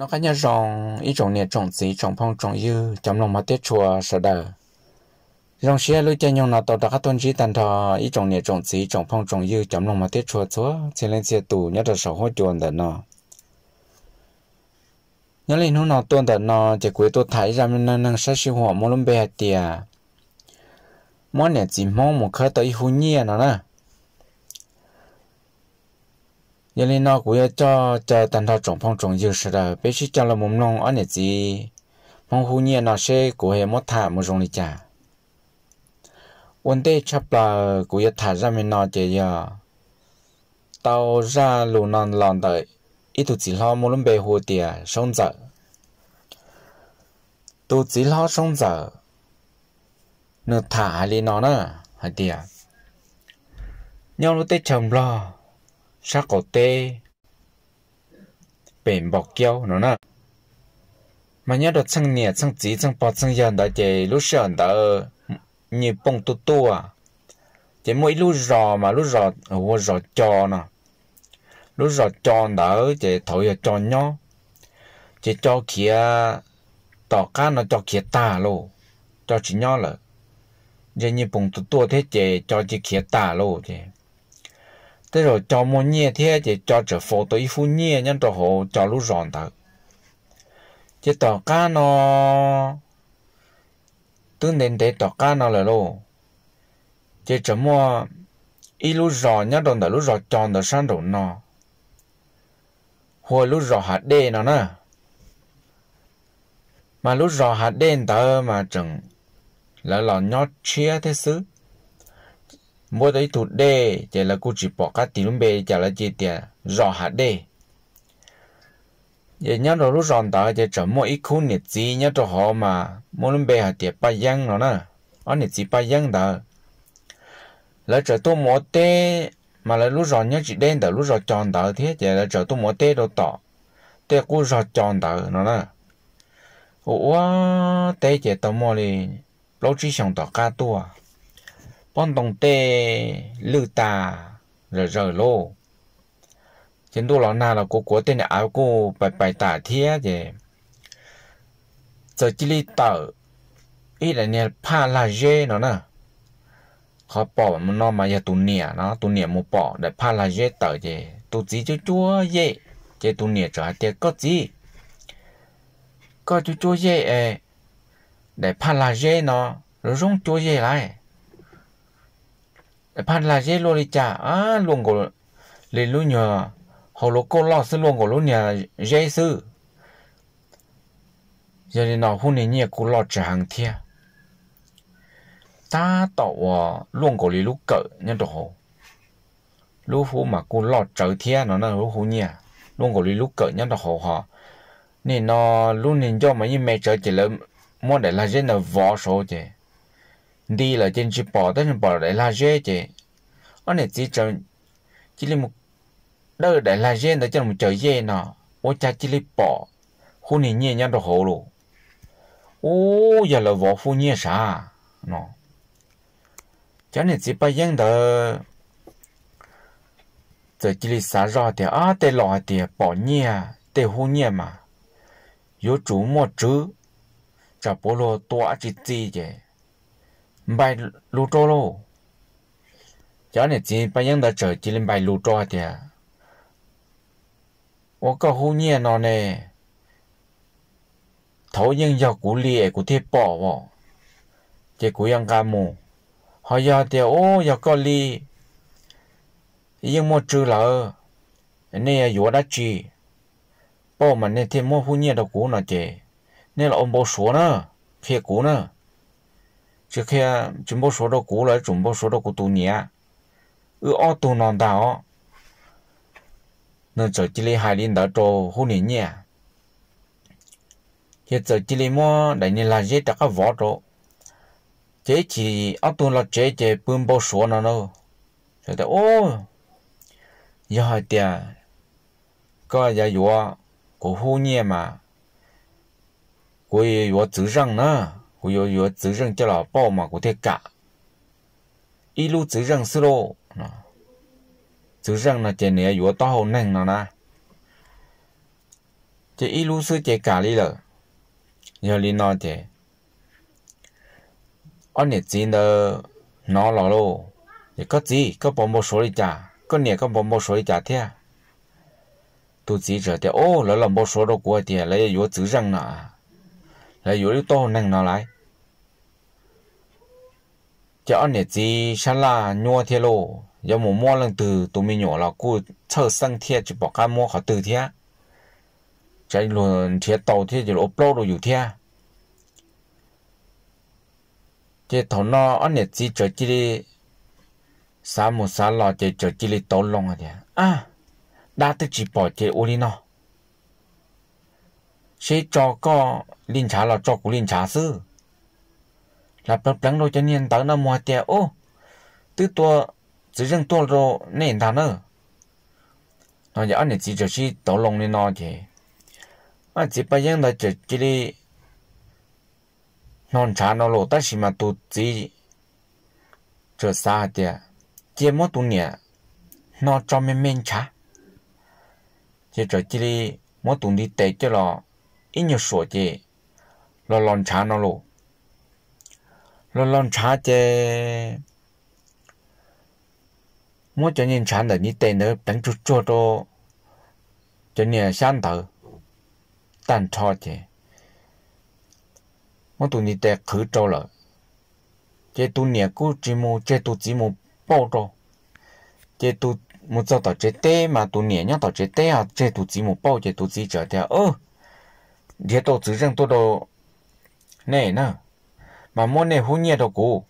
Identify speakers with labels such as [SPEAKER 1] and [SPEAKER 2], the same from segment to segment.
[SPEAKER 1] nó cái nhà rồng ít trồng nè trồng gì trồng phong trồng dư trong lòng mà tiết chùa sợ đời rồng xe lối chơi nhau nó tàu đã tuân chỉ tàn thọ ít trồng nè trồng gì trồng phong trồng dư trồng lòng mà tiết chùa chúa xe lên xe tù nhớ được sầu hối chuồn đợt nó nhớ lên nó nó tuân đợt nó chỉ cuối tôi thấy ra mình năng sát siêu hòa mua lắm bè tiề mỗi nè chỉ mong một khơi tới hôn nhiên nó nè 原来那古要叫在等到种碰种就是的，必须叫了朦胧二年级，蒙古年那些古还没谈没容易讲。vấn đề chấp là của yết thả ra mình nói chỉ ya tao ra lù non lòn đợi ít tu chỉ lo muốn bề hồ sống dở tu chỉ lo sống dở nửa thả li nó nè hả tiề nhau lúc tết chồng lo sắc cổ tê bền bọc kéo nó nè mà nhớ được sang nhẹ sang chỉ sang bọt sang dần đã chạy lúc sờn đã như bông tu tu à chỉ mỗi lúc rò mà lúc rò ờ, vô rò trò nè lúc rò trò đã chỉ thổi ở trò nhó chỉ cho kia tỏ cá nó cho kia ta lô cho chỉ nhó là giờ như bông tu tu thế chỉ cho chỉ kia ta lô thế thế rồi cho mua nhẹ thế thì cho trở phố tới phu nhẹ nhân cho hồ cho lúc ròn thật chứ tỏ cá nó tương đến để tỏ cá nó là lô chứ trở mua ít lúc rò nhá đòn đã lúc rò tròn đã sang đổ nó hồi lúc rò hạt đê nó nè mà lúc rò hạt đê tớ mà chẳng là lò nhót chia thế xứ mỗi thấy tụt đê chỉ là cô chỉ bỏ các tí lúc bê chả là chỉ tiền rõ hạt đê giờ nhớ rồi lúc ròn tao chỉ chấm mỗi ít khu nhiệt gì nhớ cho họ mà mỗi lúc bê hạt tiền ba giang nó nè ở nhiệt gì ba giang đó là trở tôi mỗi tê mà là lúc ròn nhớ chỉ đen đó lúc ròn tròn đó thế chỉ là trở tôi mỗi tê đâu tỏ tê cô ròn tròn đó nó nè ủa tê chỉ tao mua đi lâu chỉ xong tỏ cá tua on đồng tê lư tà rờ rờ lô chính đô lão na là cô của tên áo cô bài bài tả thế gì giờ chỉ li tờ ý là nè pa la dê nó nè khó bỏ mà nó mà giờ tu nè nó tu nè một bỏ để pa la dê tờ gì tu gì cho chúa dê chế tu nè trở tiền có gì có chú chúa dê để pa la dê nó rồi rong chúa dê lại phan là dễ lo đi luôn của lì luôn nhờ họ lo cô lo luôn của luôn nhà dễ sư giờ thì nó hôn nên nhẹ cô lo trả hàng thia ta tạo luôn của lì lúc cỡ nhân đồ hồ lúc hú mà cô lo trở thia nó là lúc hú nhà luôn của lì lúc cỡ nhân đồ họ nên nó luôn nên cho mà như mẹ trở chỉ là mua để là dễ là vỏ số chứ đi là trên chỉ bỏ tới bỏ đại la dễ chứ anh này chỉ cho chỉ là một đỡ đại la dễ để cho một trời dễ nọ ô cha chỉ là bỏ khu này nhẹ nhàng được hồ luôn ô giờ là võ phu nhẹ sa nọ cho nên chỉ bây giờ đó giờ chỉ là sa rõ thì à để lo thì bỏ nhẹ để hồ nhẹ mà yếu chủ một chữ chả bố lo tỏa chỉ gì chứ bài lú trô lô cho nên chỉ bây giờ đã trở chỉ lên bài lú trô thì 我搞好热闹呢，头人要鼓励鼓贴包哦，这鼓样干么？好要的哦，要搞哩，因么走了，那也有得去，包嘛那天么好热的鼓呢的，那老莫说呢，贴鼓呢。chỉ khi chúng bố số đồ cũ chúng bố số đồ cũ tù nhẹ ư ở tù non đào nên giờ chỉ lấy hai linh đã trồ hôn nhẹ nhẹ hiện giờ chỉ lấy mua đại nhân là dễ đặt cái vỏ trồ chế chỉ ở tù là chế chế bưng rồi ta ô giờ hỏi tiền có giờ vừa mà của vừa chữ răng nữa 我要有责任叫了帮忙我得干，一路责任是喽啊，责任呢今年有到好弄了呢，这一路是在家里了，要领导的，二年级的拿了喽，也个子个帮忙说一下，个年个帮忙说一下天。tôi chỉ trở thì ô lỡ là một số đồ của thì lấy vô chữ răng nè là yếu đi to nặng nào lại cho anh nè gì sẵn là nhua thiệt lộ giờ mù mua lần từ tụi mình nhỏ là cô thơ sang thiệt chỉ bỏ cá mua khỏi từ thiệt chạy luôn thiệt tàu thiệt chỉ ốp lô rồi อยู่ thiệt chỉ thằng nó anh nè gì cho chỉ đi sáng một sáng lò chỉ cho chỉ đi tàu long à thiệt à đã tới chỉ bỏ chỉ ô nó sẽ cho có linh trả là cho của linh trả sư là bắp trắng đôi chân nhiên tới nó mua tiền ô từ tua chỉ riêng tua rồi nên ta nữa nó giờ anh chỉ cho chỉ tổ lòng nên nó chứ anh chỉ bây giờ là chỉ chỉ đi non trả nó lộ ta chỉ mà tu chỉ cho xa tiền chỉ mất tu nhẹ nó cho mình mình trả chỉ cho chỉ đi mất tu đi tệ cho lo ít nhiều sổ chê lo lon chá nó lộ lo lon chá chê mua cho nhìn chán để ní tên nữa đánh chút chua đó cho nhìn sáng thở tàn cho chê mỗi tụ ní tên khứ trâu lợ chê tụ nhẹ cú chỉ mù chê tụ chỉ mù bao trâu chê tụ một cho tao chế tê mà tụ nhà nhá tao chế tê à chê tụ chỉ mù bao chê tụ chỉ cho theo ơ địa tổ chỉ riêng tôi đồ này nè mà muốn này hú nhẹ đồ cũ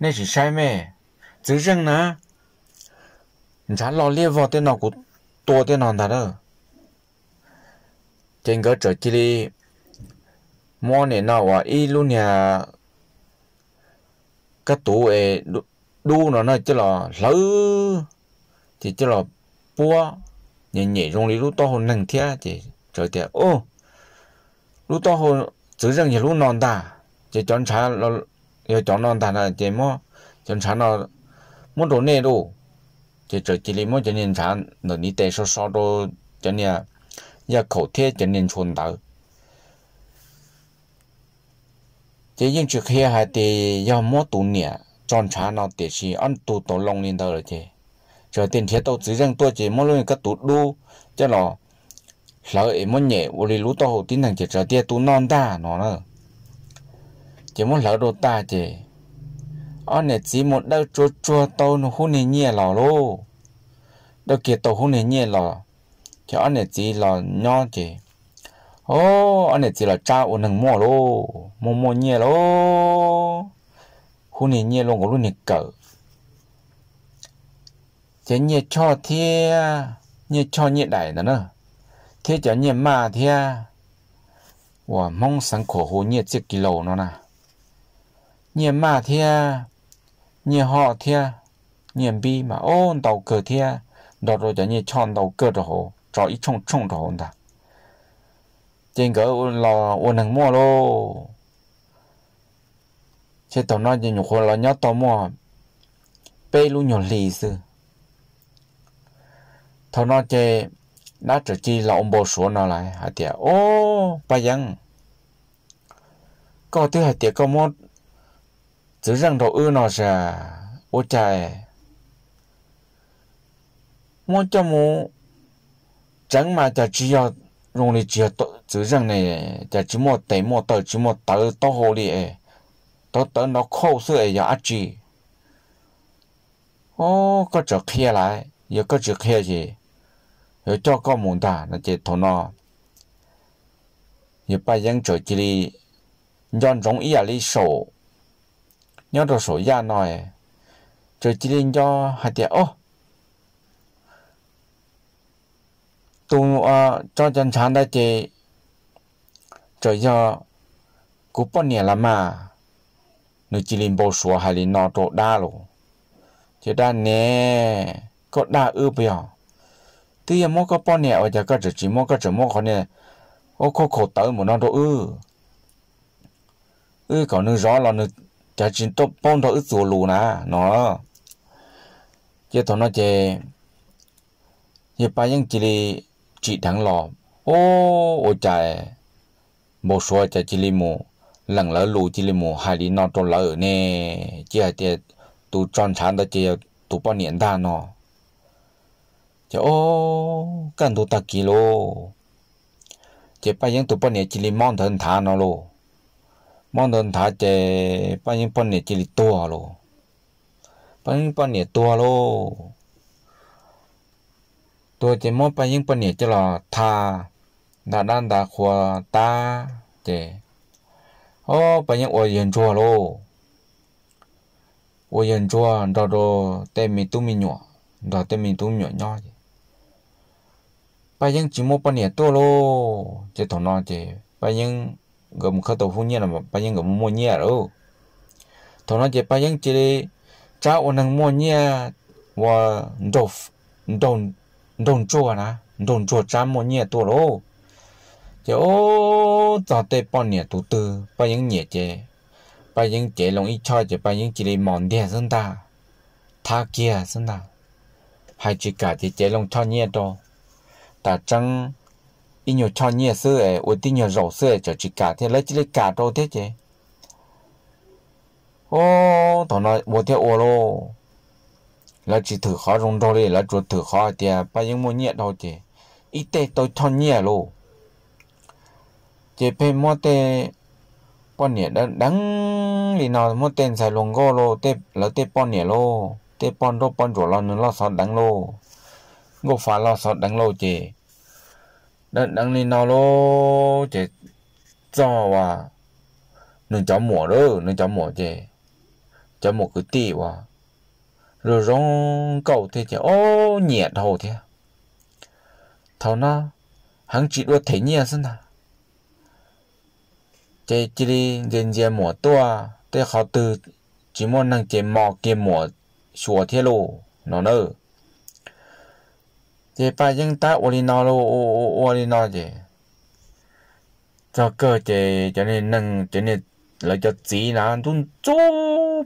[SPEAKER 1] này chỉ sai mẹ chỉ riêng nè chả lo liên vào tên nào của tôi tên nào đó cái trời chỉ đi mua này nào à y luôn nhà cái tủ ấy đu nó nó chỉ là lỡ thì chỉ là bua nhẹ nhẹ trong lý lúc to hơn nặng thế thì ô lúc đó họ tự rằng thì lúc non ta chỉ chọn trả nó giờ chọn non ta là chỉ mò chọn trả nó muốn đồ này đồ chỉ chỉ chỉ lấy mò cho nên trả nó đi tệ số số đồ cho nên giờ khẩu thiết cho nên chuẩn đầu chỉ những trước kia hay đi giờ mò tụ nè chọn trả nó thì chỉ ăn tụ tổ long lên đầu rồi chứ cho tiền thiết tao tự rằng tôi chỉ mò luôn cái tụ đu cho nó lỡ ấy muốn nhẹ vô đi lú tàu hồ tin thằng chị trở tia tú non ta nó nữa chỉ muốn lỡ đồ ta chị anh ấy chỉ muốn đâu chua chua tàu nó hôn nè nhẹ lò lô đâu kia tàu hôn nè nhẹ lò chỉ anh ấy chỉ lò nho chị ô anh ấy chỉ là cha ô nằng mua lô mua mua nhẹ lô hôn nè nhẹ lô ngủ luôn nè cỡ chỉ nhẹ cho thia nhẹ cho nhẹ đại nữa nữa thế cho nhiên mà thế wow mong sáng khổ hồ nhiệt chiếc kilo nó nè nhiên mà thế nhiên họ thế nhiên bi mà ôn đầu cờ thế đó rồi cho nhiên chọn đầu cờ đó hồ cho ít chung chung đó hồ ta trên cỡ là ôn hàng mua lô chế tàu nói gì nhục hồ là nhớ tàu mua bê luôn nhỏ lì sư thầu nói chế đã trở chi là ông bố số nó lại hả tiệt ô bà dân có thứ hả tiệt có một chữ răng đầu ư nó ra ô trời một cho mu chẳng mà chả chỉ cho rong đi chỉ chữ răng này chả chỉ một tẩy một tờ chỉ một tờ to hồ đi to tờ nó khô sữa ấy giờ ắt chỉ ô có chỗ kia lại giờ có chỗ kia gì 有做高门大那些头脑，也把人做起哩，让容易啊哩手，要着手压那诶，做起哩要还得哦，都啊做正常那些，做要过半年了嘛，你起哩不说还哩那多大咯，就当呢，够大二不要。thì em mua cái bao nè ở nhà cái chỉ chỉ mua cái chỉ mua cái nè ô khô khô tới một năm đó ư ư còn nữa rõ là nữa chả chỉ tốt bao đó ư sổ luôn à, nó chứ thôi nó chơi, giờ ba những chỉ li chỉ thằng lò ô ô chạy một số chạy chỉ li mù lần lỡ lù chỉ li mù hai li nó trôn lỡ nè chứ là tiệt tụ tròn sáng đó chỉ tụ bao niệm ta nó cho ô cần tụ ta kì lô chế bây giờ tụ bọn này chỉ li mong thân thà nó lô mong thân thà chế bây giờ bọn này chỉ li tua lô bây giờ bọn này tua lô tua chế mong bây giờ bọn này chỉ là thà đã đang đã khoa ta chế ô bây giờ ôi nhận chua lô ôi nhận chua đó đó tên mình tu mình nhọ, đó tên mình tu nhỏ nhọ chứ bây giờ chỉ một bao nhiêu to lô chỉ thằng nó chỉ bây giờ gồm khởi đầu hôn nhiên là bây giờ gồm mua nhẹ à rồi thằng nó chỉ bây giờ chỉ đi cháu ông đang mua nhẹ và đồ đồ đồ chua nà đồ chua cháu mua nhẹ à to lô chỉ ô cháu tây bao nhiêu tu tư bây giờ nhẹ chỉ bây giờ chỉ lòng ít cho chỉ bây giờ chỉ đi mòn đen dân ta tha kia dân ta hai chỉ cả chỉ chỉ lòng cho à nhẹ đó ta trăng ít nhiều cho nhẹ sữa ấy ủa tí nhiều rổ ấy cho chỉ cả thế lấy chỉ lấy cả đâu thế chứ ô thằng nó bố thế ô lô lấy chỉ thử khó rung đâu đi là chuột thử khó thì à, bao nhiêu mua nhẹ đâu chứ ít thế tôi cho nhẹ lô chế pe mua thế, bao nhẹ đó đắng thì nó mua tên xài luôn go lô thế lấy thế bao nhẹ lô thế bao đâu bao chỗ lo nữa lo sao đắng lô gô phá lo sao đắng lô chứ đang đang nào lo chế cho à nên cháu mỏ đó nên cháu mỏ chế cháu mỏ cứ tì à rồi rong cầu thế chế ô nhẹ đầu thế thầu na hắn chỉ đua thấy nhẹ xem nào chế chỉ đi dần dần mỏ to thế họ từ chỉ muốn năng chế mỏ kia mỏ sủa thế lô nó nữa 这把人打屋里闹了，我我里闹的。这个这这里能这里那叫贼难动做，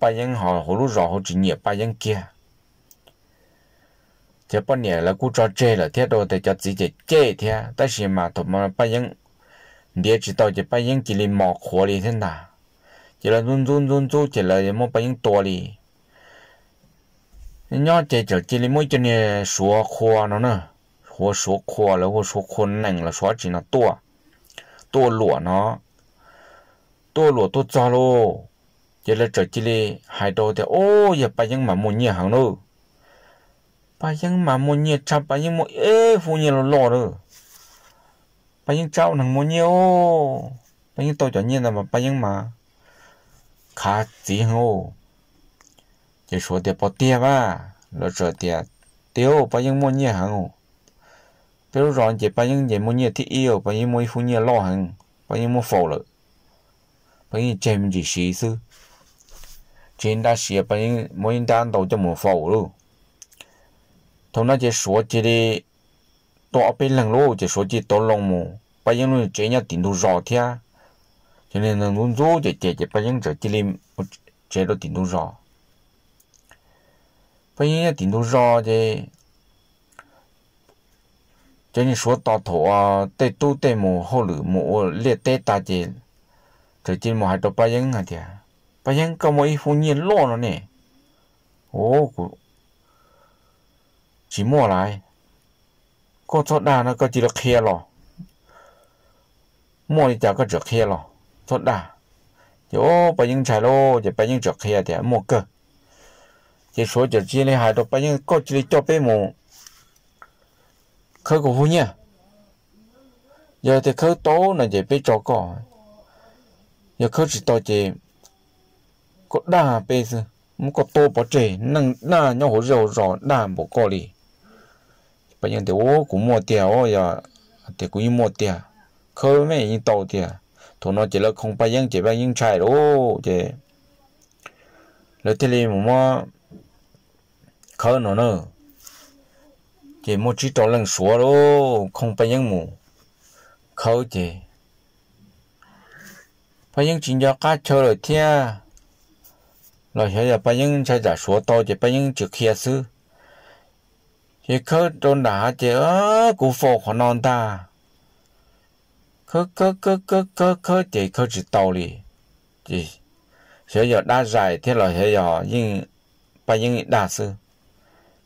[SPEAKER 1] 把人好好路绕好几年，把人给。这半年了，顾着这了，天都在叫自己这一天，但是嘛，他们把人，你也知道，这把人给你冒火了，天呐，这了弄弄弄做，这了也没把人多哩。นาะเจจเจลิมุ่ยจะเนี่ยสัวคัวเนาะนะหัวสัวคัวแล้วหัวสัวคนหนึ่งแล้วสัวจีนตัวตัวหลวงเนาะตัวหลวงตัวจ้าโลเจลเจจิลิหายโตแต่โอ้ยไปยังมาโมุยเนี่ยหังโลไปยังมาโมุยเนี่ยจับไปยังโมเอ้ฟู่ยเนี่ยหลอเลยไปยังเจ้าหนังโมุยเนี่ยโอ้ไปยังโตจ้าเนี่ยนะมาไปยังมาขาจีหัว chỉ số tiền bỏ tiền mà lo trở tiền tiêu bao nhiêu mua nhiều hàng tiêu rồi chỉ bao nhiêu chỉ mua nhiều thì yêu bao nhiêu mua phụ nhiều lo hàng bao nhiêu mua phổ lợi bao nhiêu chém chỉ xí sư trên đã xí bao nhiêu mỗi đàn đầu cho mua phổ luôn thằng nó chỉ số chỉ đi tọa bên lăng lô chỉ số chỉ tọa lông mù bao nhiêu luôn chỉ nhau tiền đồ rõ thia cho nên là luôn rồi chỉ chỉ bao nhiêu chỉ chỉ lim chỉ đồ đồ rõ 反正顶多热的，这你说大头啊，对都对么好了，么列对大的，这今么还到白银啊的，白银搞么一副你落了呢，哦个，寂寞来，ก็ทดได้นะก็จีละเคลียร์หรอมั่วนี่จะก็จะเคลียร์หรอทดได้เดี๋ยวไปยิงชายโลจะไปยิงจะเคลียร์เดี๋ยวมั่วเกอ chỉ số chỉ chỉ này hai đó bây giờ có chỉ cho bé mù khơi của phu nhá giờ thì khơi tố là chỉ bé cho cỏ giờ khơi chỉ to chỉ có đa bé sư muốn có to bỏ trẻ nâng na nhau hồ rầu rò đa bỏ cỏ đi bây giờ thì ô cũng mua tiền ô giờ thì cũng mua tiền khơi mấy như tàu tiền thôi nó chỉ là không bây giờ chỉ bây giờ chạy đó chỉ lấy tiền mà khó nó nữa chỉ một chỉ trò lần số đó không phải những mù khó chỉ phải những chuyện cho cá chơi rồi thia rồi hiện giờ phải những chơi giả số to chỉ phải những chữ kia sư chỉ khó trôn đã chỉ ở cụ phổ của non ta khó khó khó khó khó khó chỉ khó chỉ tàu đi chỉ hiện giờ đã dài thế rồi hiện giờ nhưng phải những đa sư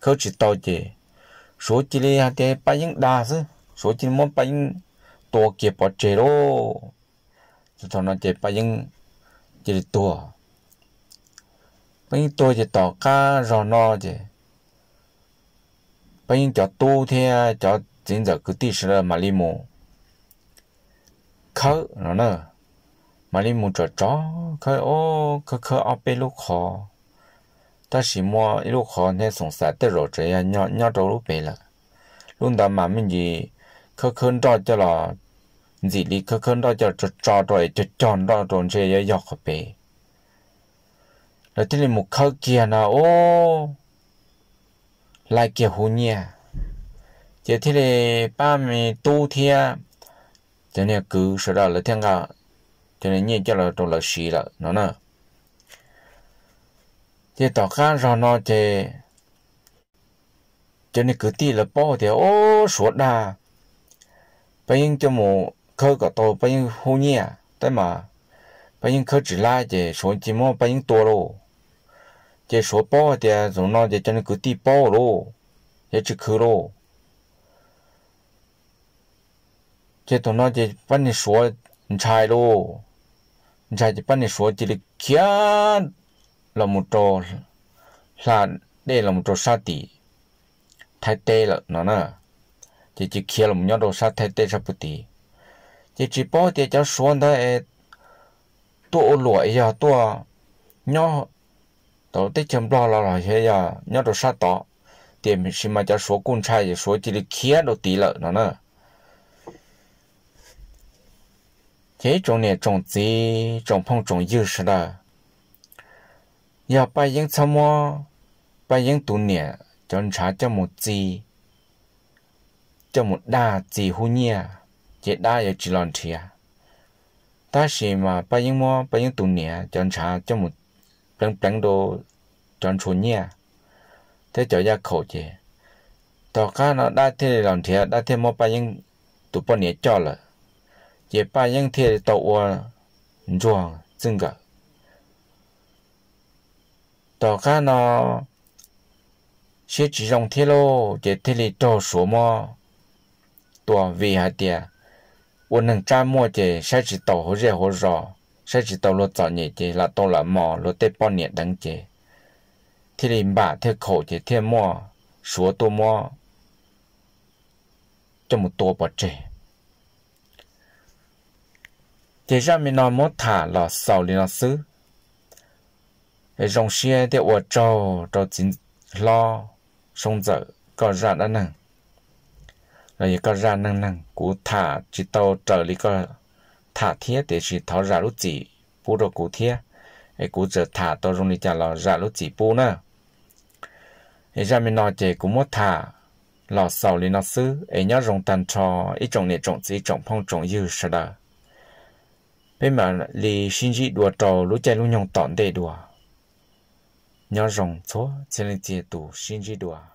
[SPEAKER 1] khâu chỉ tàu chỉ số chỉ là hạt thế bảy những đa chứ số chỉ muốn bảy những tổ kia bỏ chế đó cho nó chế bảy những chỉ là tổ bảy những tổ chỉ tàu cá rồi nó chỉ bảy những cho tu thế cho chính giờ cứ tí sửa mà li mù khâu nó nữa mà li mù cho chó khâu ô khâu khâu ở bên lúc khó ta chỉ mua lúc khó nên sống sạch tới rồi trời nhỏ nhỏ trâu lúc bé là luôn đó mà mình gì khơ khơn đó cho là gì đi khơ khơn đó cho cho rồi cho tròn đó tròn chơi giờ dọc bé rồi thế này một khơ kia nào ô lại kia hồ nhia giờ thế này ba mẹ tu thia cho nên cứ sợ đó là thiên cả cho nên nhìn cho là trong là nè thì tỏ khá rõ nó thì cho nên cứ tí là bỏ thì ô số đà bây giờ cho mù khơi cả tổ bây giờ hô nhẹ tới mà bây giờ khơi chỉ lại thì số chỉ mò bây giờ to rồi thì số bỏ thì rồi nó thì cho nên cứ tí bỏ rồi thì chỉ khơi rồi thì tụi nó thì bắt 你说你猜喽你猜就把你说的了，看 là một trò là đây là một trò sa tỷ thái tê là nó nè chỉ chỉ kia là một nhóm đồ sa thái tê sao bút tỷ chỉ chỉ bao thì cháu xuống đó ấy tôi lụi giờ tổ nhỏ tôi tới chấm lo lo rồi thế giờ nhỏ đồ sa tỏ thì mình mà cháu số cung chạy số chỉ là kia đồ tỷ là nó nè thế trong này trong gì trong phong trong dư sao 要把人怎么把人多年检查这么细，这么大几乎年，这大也只两天。但是嘛，把人么把人多年检查这么整整都检出年，这叫一口气。ต่อข้าเราได้เทหลังเทียได้เทมอไปยังตุปเนี่ยจ่อเลยเจ็บไปยังเทตัวอ้วนจ้วงซึ่งก็ tao cá nó sẽ chỉ dùng thế lô để thế lì cho số mà, tua vì hạt tiền quân nâng cha chỉ tàu hồ rẻ hồ rò sẽ chỉ tàu lột chọn nhẹ là tàu là mò lột tê bao nhẹ đắng chế thế lì bà thế khổ để thế số tô mò cho một tô bỏ chế thế ra mình nói mốt thả là sầu lên nó dòng xe thì ở trò trò chính lo sông dở có ra năng nặng rồi có ra năng năng cú thả chỉ tàu trở đi có thả thiết để chỉ tháo ra lúc chỉ bu đồ cú thiết ấy cú giờ thả tàu rung đi chả lò ra lúc chỉ bu nữa ấy ra mình nói chỉ cú mất thả lò sau đi nó xứ ấy nhớ rong tan cho ít trồng này trồng chỉ trồng phong trồng dư sợ đó bên mà lì sinh dị đùa trò lũ chạy lũ nhong tọn để đùa ཉ ཟོང ཚོ ཚེ ལེ ཨ